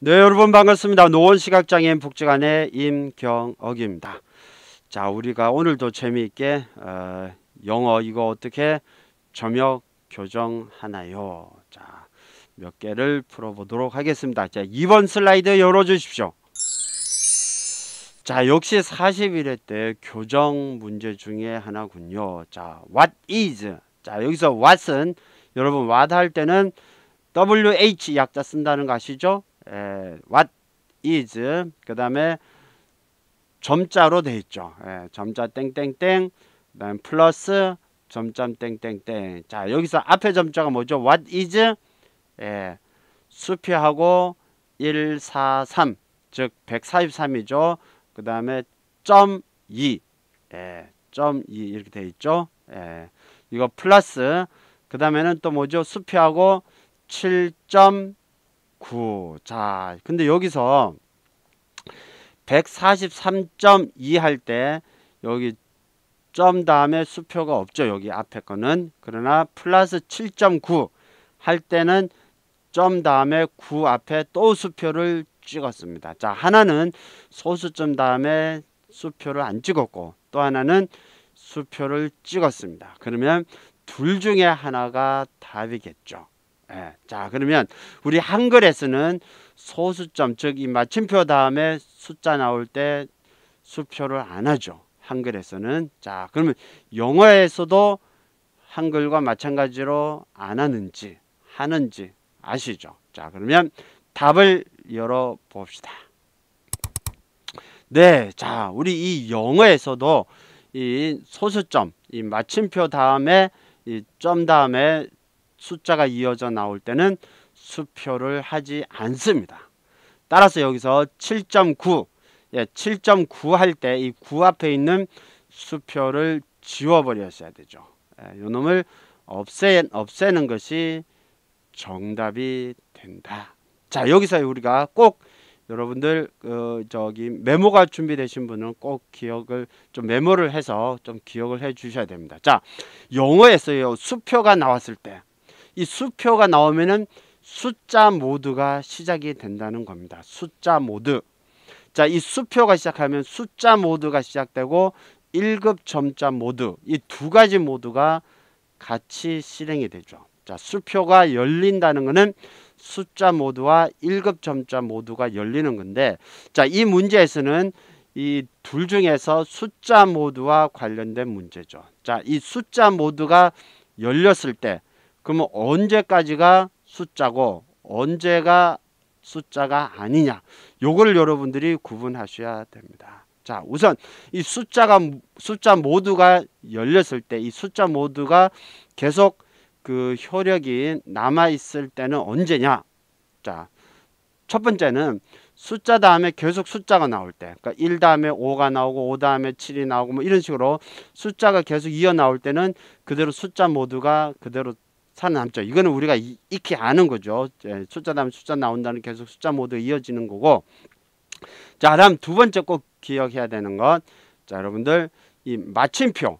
네, 여러분 반갑습니다. 노원 시각장애인 복지관의 임경억입니다. 자, 우리가 오늘도 재미있게 어, 영어 이거 어떻게 점역 교정하나요? 자, 몇 개를 풀어보도록 하겠습니다. 자, 2번 슬라이드 열어주십시오. 자, 역시 41회 때 교정 문제 중에 하나군요. 자, what is. 자, 여기서 what은 여러분 what 할 때는 WH 약자 쓴다는 거 아시죠? 에, what is 그 다음에 점자로 돼 있죠. 에, 점자 땡땡땡 그다음 플러스 점점 땡땡땡 자 여기서 앞에 점자가 뭐죠? what is 에, 수표하고 143 즉 143이죠. 그 다음에 점 2, 예, 점2 이렇게 돼 있죠. 예, 이거 플러스 그 다음에는 또 뭐죠? 수표하고 7점 9. 자, 근데 여기서 143.2 할 때 여기 점 다음에 수표가 없죠. 여기 앞에 거는. 그러나 플러스 7.9 할 때는 점 다음에 9 앞에 또 수표를 찍었습니다. 자, 하나는 소수점 다음에 수표를 안 찍었고 또 하나는 수표를 찍었습니다. 그러면 둘 중에 하나가 답이겠죠. 예. 자 그러면 우리 한글에서는 소수점 즉 이 마침표 다음에 숫자 나올 때 수표를 안 하죠. 한글에서는 자 그러면 영어에서도 한글과 마찬가지로 안 하는지 하는지 아시죠? 자 그러면 답을 열어 봅시다. 네, 자 우리 이 영어에서도 이 소수점, 이 마침표 다음에 이 점 다음에 숫자가 이어져 나올 때는 수표를 하지 않습니다. 따라서 여기서 7.9 예, 7.9 할 때 이 9 앞에 있는 수표를 지워버렸어야 되죠. 예, 요놈을 없애, 없애는 것이 정답이 된다. 자 여기서 우리가 꼭 여러분들 그 저기 메모가 준비되신 분은 꼭 기억을 좀 메모를 해서 좀 기억을 해 주셔야 됩니다. 자영어에서 수표가 나왔을 때이 수표가 나오면은 숫자 모드가 시작이 된다는 겁니다. 숫자 모드. 자, 이 수표가 시작하면 숫자 모드가 시작되고 1급 점자 모드 이 두 가지 모드가 같이 실행이 되죠. 자, 수표가 열린다는 것은 숫자 모드와 1급 점자 모드가 열리는 건데 자, 이 문제에서는 이 둘 중에서 숫자 모드와 관련된 문제죠. 자, 이 숫자 모드가 열렸을 때 그러면 언제까지가 숫자고 언제가 숫자가 아니냐 요걸 여러분들이 구분하셔야 됩니다 자 우선 이 숫자가 숫자 모두가 열렸을 때 이 숫자 모두가 계속 그 효력이 남아 있을 때는 언제냐 자첫 번째는 숫자 다음에 계속 숫자가 나올 때 그러니까 1 다음에 5가 나오고 5 다음에 7이 나오고 뭐 이런 식으로 숫자가 계속 이어 나올 때는 그대로 숫자 모두가 그대로 4남죠. 이거는 우리가 익히 아는 거죠. 예, 숫자 다음 숫자 나온다는 계속 숫자 모두 이어지는 거고 자 다음 두 번째 꼭 기억해야 되는 것자 여러분들 이 마침표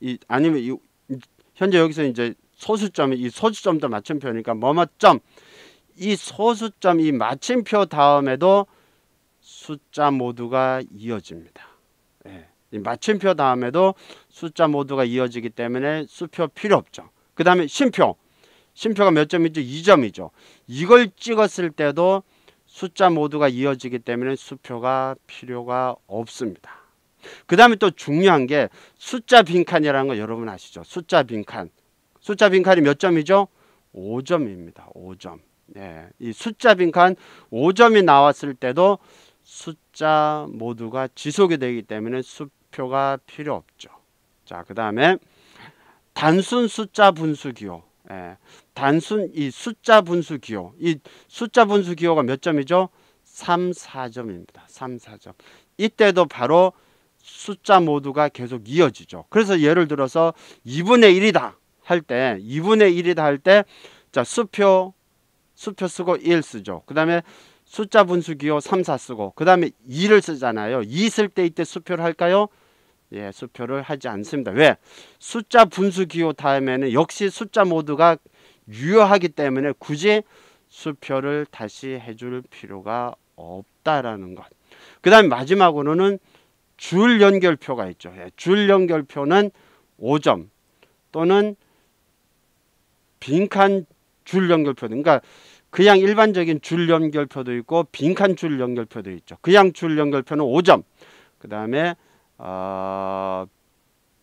이 아니면 이 현재 여기서 이제 소수점이 이 소수점도 마침표니까 뭐뭐점 이 소수점 이 마침표 다음에도 숫자 모두가 이어집니다. 예. 이 마침표 다음에도 숫자 모두가 이어지기 때문에 수표 필요 없죠. 그 다음에 심표. 심표가 몇 점이죠? 2점이죠. 이걸 찍었을 때도 숫자 모두가 이어지기 때문에 수표가 필요가 없습니다. 그 다음에 또 중요한 게 숫자 빈칸이라는 거 여러분 아시죠? 숫자 빈칸. 숫자 빈칸이 몇 점이죠? 5점입니다. 5점. 네. 이 숫자 빈칸 5점이 나왔을 때도 숫자 모두가 지속이 되기 때문에 수표가 필요 없죠. 자, 그 다음에 단순 숫자 분수기호 예, 단순 이 숫자 분수기호 이 숫자 분수기호가 몇 점이죠? 3, 4점입니다. 3, 4점 이때도 바로 숫자 모두가 계속 이어지죠. 그래서 예를 들어서 2분의 1이다 할때 2분의 1이다 할 때자 수표 수표 쓰고 1 쓰죠. 그 다음에 숫자 분수기호 3, 4 쓰고 그 다음에 2를 쓰잖아요. 2 쓸 때 이때 수표를 할까요? 예, 수표를 하지 않습니다. 왜? 숫자 분수 기호 다음에는 역시 숫자 모두가 유효하기 때문에 굳이 수표를 다시 해줄 필요가 없다라는 것. 그 다음 마지막으로는 줄 연결표가 있죠. 예, 줄 연결표는 5점 또는 빈칸 줄 연결표. 그러니까 그냥 일반적인 줄 연결표도 있고 빈칸 줄 연결표도 있죠. 그냥 줄 연결표는 5점. 그 다음에 어, 아,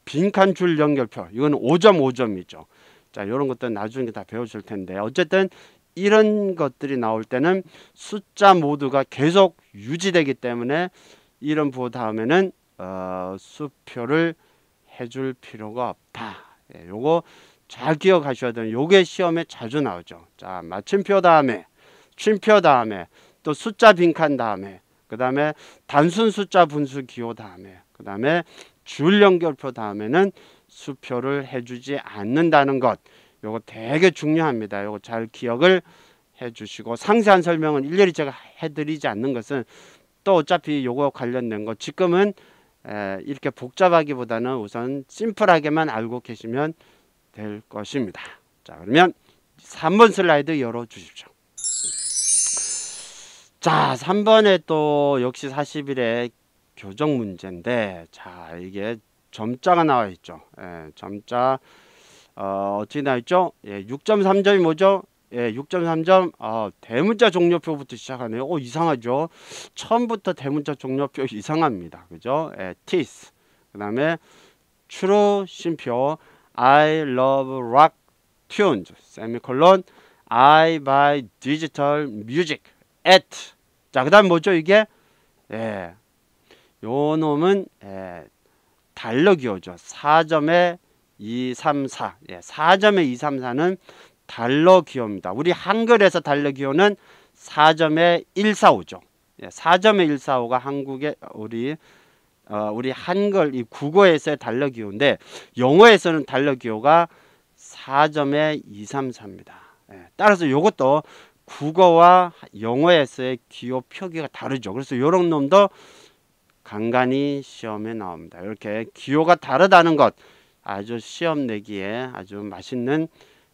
빈칸 줄 연결표 이건 5점 5점이죠. 자 이런 것들 나중에 다 배우실 텐데 어쨌든 이런 것들이 나올 때는 숫자 모두가 계속 유지되기 때문에 이런 부호 다음에는 어, 수표를 해줄 필요가 없다. 예, 요거 잘 기억하셔야 되는 요게 시험에 자주 나오죠. 자 마침표 다음에 쉼표 다음에 또 숫자 빈칸 다음에 그 다음에 단순 숫자 분수 기호 다음에 그 다음에 줄 연결표 다음에는 수표를 해주지 않는다는 것 요거 되게 중요합니다. 요거 잘 기억을 해주시고 상세한 설명은 일일이 제가 해드리지 않는 것은 또 어차피 요거 관련된 것 지금은 에, 이렇게 복잡하기보다는 우선 심플하게만 알고 계시면 될 것입니다. 자 그러면 3번 슬라이드 열어주십시오. 자 3번에 또 역시 40일에 교정 문제인데 자 이게 점자가 나와 있죠. 예, 점자 어, 어떻게 나와 있죠? 예, 6.3점이 뭐죠? 예, 6.3점 어, 대문자 종료표부터 시작하네요. 오, 이상하죠? 처음부터 대문자 종료표 이상합니다. 그죠? 예, TIS 그 다음에 True 심표 I love rock tunes 세미콜론 I buy digital music at 자그 다음 뭐죠 이게 예요 놈은 예, 달러기호죠. 4점에 234. 예, 4점에 234는 달러기호입니다. 우리 한글에서 달러기호는 4점에 145죠. 예, 4점에 145가 한국의 우리 어, 우리 한글 이 국어에서의 달러기호인데 영어에서는 달러기호가 4점에 234입니다. 예, 따라서 이것도 국어와 영어에서의 기호 표기가 다르죠. 그래서 이런 놈도 간간히 시험에 나옵니다. 이렇게 기호가 다르다는 것 아주 시험 내기에 아주 맛있는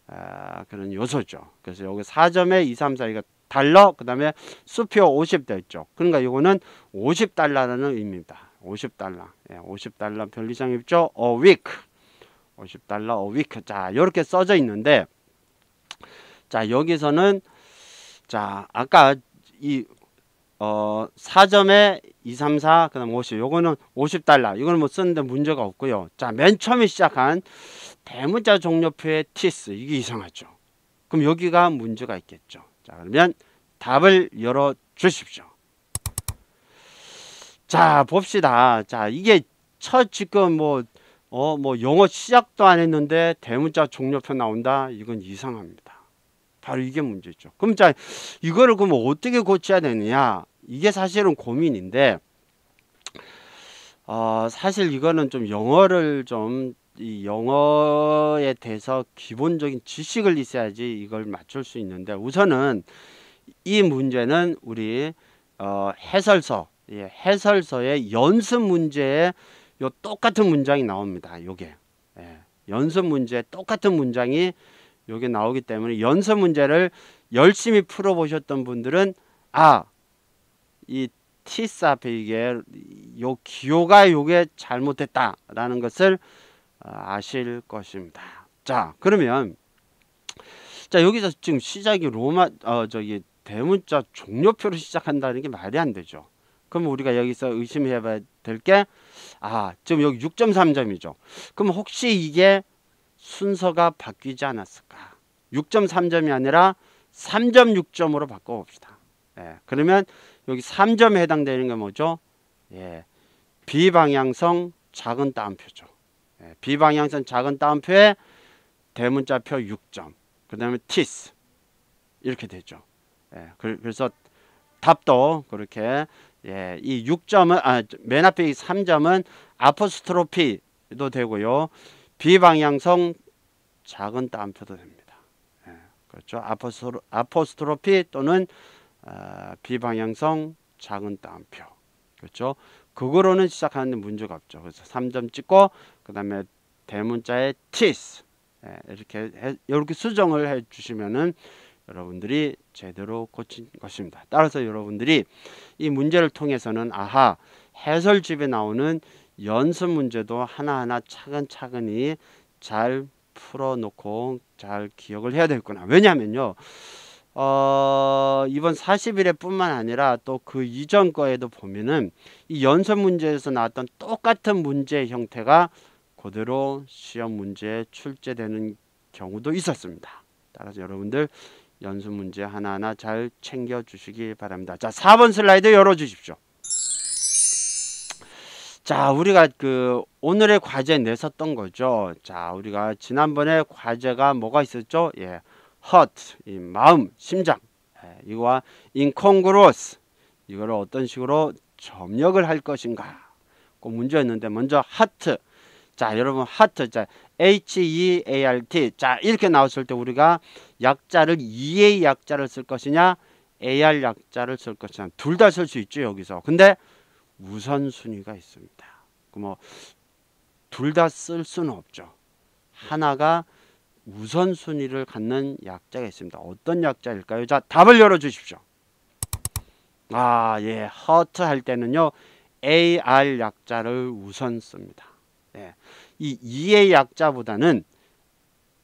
아, 그런 요소죠. 그래서 여기 4점에 2, 3, 4, 이가 달러, 그 다음에 수표 50달죠. 그러니까 이거는 50달러라는 의미입니다. 50달러. 예, 50달러 별리장 입죠. a week. 50달러 a week. 자, 이렇게 써져 있는데, 자, 여기서는, 자, 아까 이어 4점에 2, 3, 4, 그 다음 50. 요거는 50달러. 이거는 뭐 쓰는데 문제가 없고요. 자, 맨 처음에 시작한 대문자 종료표의 티스. 이게 이상하죠. 그럼 여기가 문제가 있겠죠. 자, 그러면 답을 열어 주십시오. 자, 봅시다. 자, 이게 첫 지금 뭐, 어, 뭐 영어 시작도 안 했는데 대문자 종료표 나온다? 이건 이상합니다. 바로 이게 문제죠. 그럼 자, 이거를 그럼 어떻게 고쳐야 되느냐? 이게 사실은 고민인데, 어, 사실 이거는 좀 영어를 좀, 이 영어에 대해서 기본적인 지식을 있어야지 이걸 맞출 수 있는데, 우선은 이 문제는 우리, 어, 해설서, 예, 해설서의 연습 문제에 요 똑같은 문장이 나옵니다. 요게. 예, 연습 문제 에 똑같은 문장이 요게 나오기 때문에 연서 문제를 열심히 풀어 보셨던 분들은 아 이 티스 앞에 이게 요 기호가 요게 잘못됐다라는 것을 아, 아실 것입니다. 자 그러면 자 여기서 지금 시작이 로마 어 저기 대문자 종료표로 시작한다는 게 말이 안 되죠. 그럼 우리가 여기서 의심해 봐야 될 게 아 지금 여기 6.3점이죠. 그럼 혹시 이게 순서가 바뀌지 않았을까? 6.3점이 아니라 3.6점으로 바꿔봅시다. 예, 그러면 여기 3점에 해당되는 게 뭐죠? 예, 비방향성 작은 따옴표죠. 예, 비방향성 작은 따옴표에 대문자표 6점, 그 다음에 티스 이렇게 되죠. 예, 그, 래서 답도 그렇게 예, 이 6점은 아, 맨 앞에 이 3점은 아포스트로피도 되고요. 비방향성 작은 따옴표도 됩니다. 예, 그렇죠. 아포스트로, 아포스트로피 또는 어, 비방향성 작은 따옴표. 그렇죠. 그거로는 시작하는데 문제가 없죠. 그래서 3점 찍고 그 다음에 대문자에 티스 예, 이렇게 해, 이렇게 수정을 해 주시면은 여러분들이 제대로 고친 것입니다. 따라서 여러분들이 이 문제를 통해서는 아하 해설집에 나오는 연습 문제도 하나하나 차근차근히 잘 풀어놓고 잘 기억을 해야 되겠구나. 왜냐면요. 어, 이번 40일에 뿐만 아니라 또 그 이전 거에도 보면은 이 연습 문제에서 나왔던 똑같은 문제 형태가 그대로 시험 문제에 출제되는 경우도 있었습니다. 따라서 여러분들 연습 문제 하나하나 잘 챙겨 주시기 바랍니다. 자, 4번 슬라이드 열어 주십시오. 자, 우리가 그 오늘의 과제 냈었던 거죠. 자, 우리가 지난번에 과제가 뭐가 있었죠? 예, h e r t 이 마음, 심장. 예, 이거와 incongruous, 이거를 어떤 식으로 점역을 할 것인가. 그 문제였는데 먼저 h e r t 자, 여러분 heart, 자, H-E-A-R-T. 자, 이렇게 나왔을 때 우리가 약자를 EA 약자를 쓸 것이냐, AR 약자를 쓸 것이냐. 둘 다 쓸 수 있죠, 여기서. 근데 우선순위가 있습니다. 그 뭐둘 다 쓸 수는 없죠. 하나가 우선순위를 갖는 약자가 있습니다. 어떤 약자일까요? 자, 답을 열어주십시오. 아, 예, 허트 할 때는요. AR 약자를 우선 씁니다. 예, 이 EA 약자보다는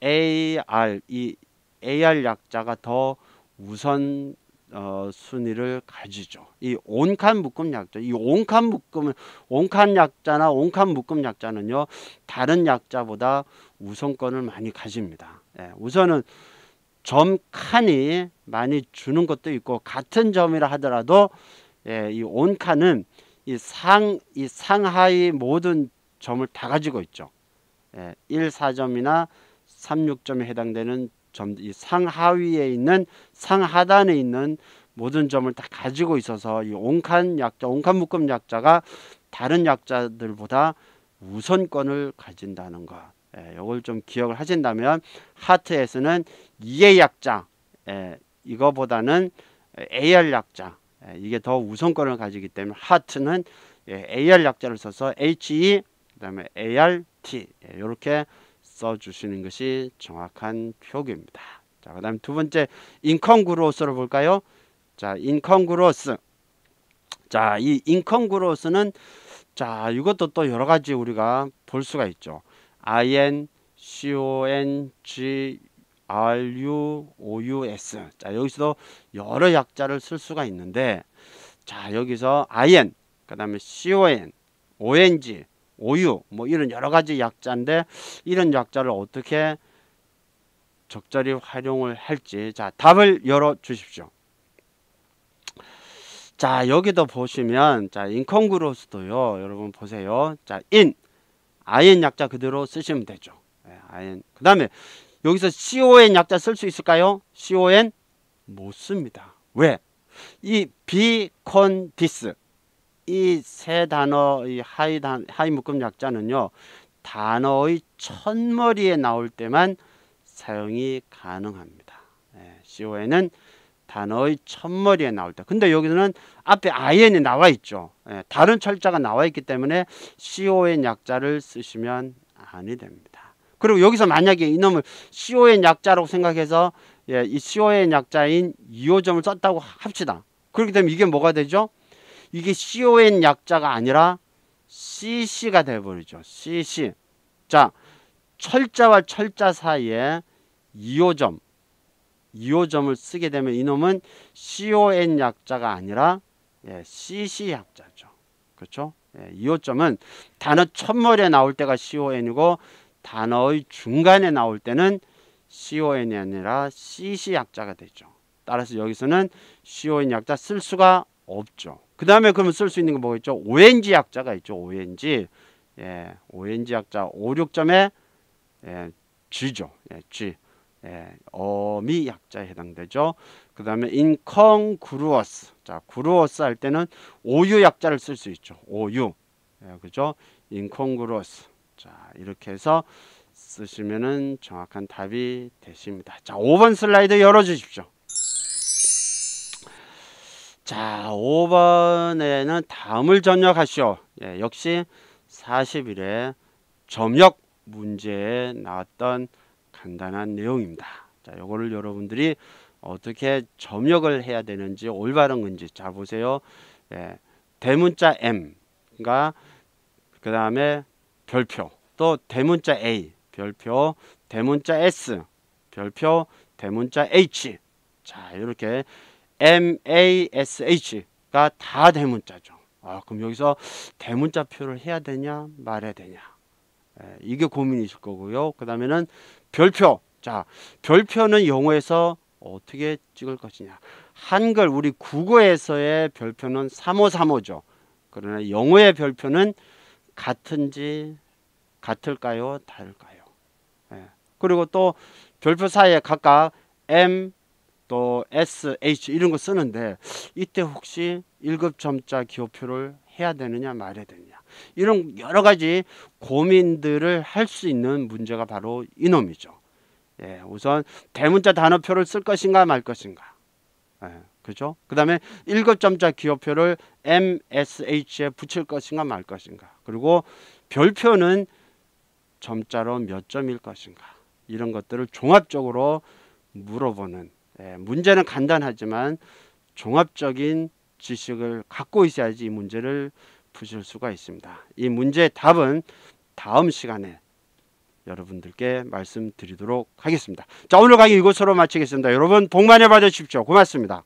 AR, 이 AR 약자가 더 우선 어, 순위를 가지죠. 이 온칸 묶음 약자, 이 온칸 묶음, 온칸 약자나 온칸 묶음 약자는요, 다른 약자보다 우선권을 많이 가집니다. 예, 우선은 점 칸이 많이 주는 것도 있고 같은 점이라 하더라도 예, 이 온칸은 이 상 이상하의 모든 점을 다 가지고 있죠. 예, 1, 4점이나 36점에 해당되는 점, 이 상하위에 있는 상하단에 있는 모든 점을 다 가지고 있어서 이 온칸 약자, 온칸 묶음 약자가 다른 약자들보다 우선권을 가진다는 것. 예, 이걸 좀 기억을 하신다면 하트에서는 이의 약자, 예, 이거보다는 AR 약자, 예, 이게 더 우선권을 가지기 때문에 하트는 예, AR 약자를 써서 HE, 그 다음에 ART, 예, 이렇게 써주시는 것이 정확한 표기입니다. 자, 그 다음 두 번째 인컨그로스로 볼까요? 자, 인컨그로스 자, 이 인컨그로스는 자, 이것도 또 여러 가지 우리가 볼 수가 있죠. IN, CON, G, RU, OUS 자, 여기서도 여러 약자를 쓸 수가 있는데 자, 여기서 IN, 그 다음에 CON, ONG 오유 뭐 이런 여러 가지 약자인데 이런 약자를 어떻게 적절히 활용을 할지 자 답을 열어 주십시오. 자 여기도 보시면 자 인컨그로스도요 여러분 보세요 자 인 아엔 약자 그대로 쓰시면 되죠 네, 예, 아인 그 다음에 여기서 con 약자 쓸 수 있을까요 con 못 씁니다 왜이비콘디스 이세 단어 이 하이 단 하이 묶음 약자는요 단어의 첫머리에 나올 때만 사용이 가능합니다. 예, c o 에는 단어의 첫머리에 나올 때. 근데 여기서는 앞에 IN이 나와 있죠. 예, 다른 철자가 나와 있기 때문에 CON 약자를 쓰시면 안이 됩니다. 그리고 여기서 만약에 이놈을 CON 약자라고 생각해서 예, 이 CON 약자인 2호점을 썼다고 합시다. 그렇게 되면 이게 뭐가 되죠? 이게 CON 약자가 아니라 CC가 돼버리죠. CC. 자, 철자와 철자 사이에 2호점, 2호점을 쓰게 되면 이놈은 CON 약자가 아니라 예, CC 약자죠. 그렇죠? 예, 2호점은 단어 첫머리에 나올 때가 CON이고 단어의 중간에 나올 때는 CON이 아니라 CC 약자가 되죠. 따라서 여기서는 CON 약자 쓸 수가 없죠. 그 다음에 그러면 쓸 수 있는 게 뭐가 죠 ONG 약자가 있죠. ONG. 예, ONG 약자 5, 6점에 예, G죠. 예, G. 예, 어미 약자에 해당되죠. 그 다음에 incongruous. 자, g r u o u s 할 때는 오유 약자를 쓸 수 있죠. 오유. 예, 그죠? incongruous. 자, 이렇게 해서 쓰시면 정확한 답이 되십니다. 자, 5번 슬라이드 열어주십시오. 자, 5번에는 다음을 전역하시오. 예, 역시 40일에 점역 문제에 나왔던 간단한 내용입니다. 자, 요거를 여러분들이 어떻게 점역을 해야 되는지 올바른 건지 잘 보세요. 예, 대문자 M가 그 그러니까 다음에 별표 또 대문자 A 별표 대문자 S 별표 대문자 H 자 이렇게 MASH가 다 대문자죠. 아, 그럼 여기서 대문자표를 해야 되냐 말아야 되냐 예, 이게 고민이실 거고요. 그 다음에는 별표. 자, 별표는 영어에서 어떻게 찍을 것이냐. 한글 우리 국어에서의 별표는 3535죠. 그러나 영어의 별표는 같은지 같을까요? 다를까요? 예. 그리고 또 별표 사이에 각각 M, 또 SH 이런 거 쓰는데 이때 혹시 1급 점자 기호표를 해야 되느냐 말해야 되느냐 이런 여러 가지 고민들을 할 수 있는 문제가 바로 이놈이죠. 예, 우선 대문자 단어표를 쓸 것인가 말 것인가. 예, 그죠? 그 다음에 1급 점자 기호표를 MSH에 붙일 것인가 말 것인가. 그리고 별표는 점자로 몇 점일 것인가. 이런 것들을 종합적으로 물어보는 예, 문제는 간단하지만 종합적인 지식을 갖고 있어야지 이 문제를 푸실 수가 있습니다. 이 문제의 답은 다음 시간에 여러분들께 말씀드리도록 하겠습니다. 자 오늘 강의 이곳으로 마치겠습니다. 여러분 복 많이 받으십시오. 고맙습니다.